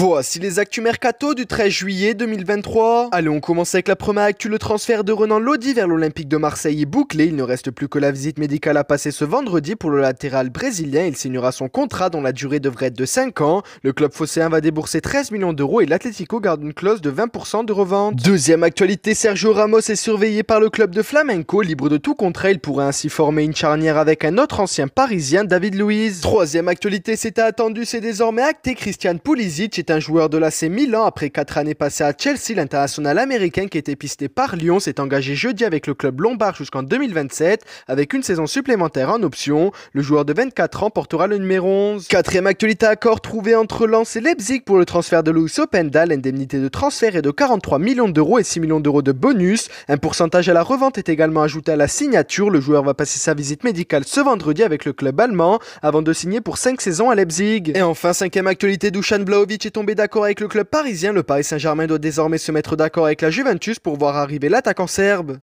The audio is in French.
Voici les actus mercato du 13 juillet 2023. Allez, on commence avec la première actu. Le transfert de Renan Lodi vers l'Olympique de Marseille est bouclé. Il ne reste plus que la visite médicale à passer ce vendredi pour le latéral brésilien. Il signera son contrat dont la durée devrait être de 5 ans. Le club phocéen va débourser 13 millions d'euros et l'Atlético garde une clause de 20% de revente. Deuxième actualité, Sergio Ramos est surveillé par le club de Flamenco. Libre de tout contrat, il pourrait ainsi former une charnière avec un autre ancien parisien, David Luiz. Troisième actualité, c'était attendu, c'est désormais acté. Christian Pulisic est un joueur de l'AC Milan. Après 4 années passées à Chelsea, l'international américain qui était pisté par Lyon s'est engagé jeudi avec le club lombard jusqu'en 2027 avec une saison supplémentaire en option. Le joueur de 24 ans portera le numéro 11. Quatrième actualité accord trouvé entre Lens et Leipzig pour le transfert de Luis Openda. L'indemnité de transfert est de 43 millions d'euros et 6 millions d'euros de bonus. Un pourcentage à la revente est également ajouté à la signature. Le joueur va passer sa visite médicale ce vendredi avec le club allemand avant de signer pour 5 saisons à Leipzig. Et enfin, cinquième actualité, Dusan Blaovic est tombé d'accord avec le club parisien, le Paris Saint-Germain doit désormais se mettre d'accord avec la Juventus pour voir arriver l'attaquant serbe.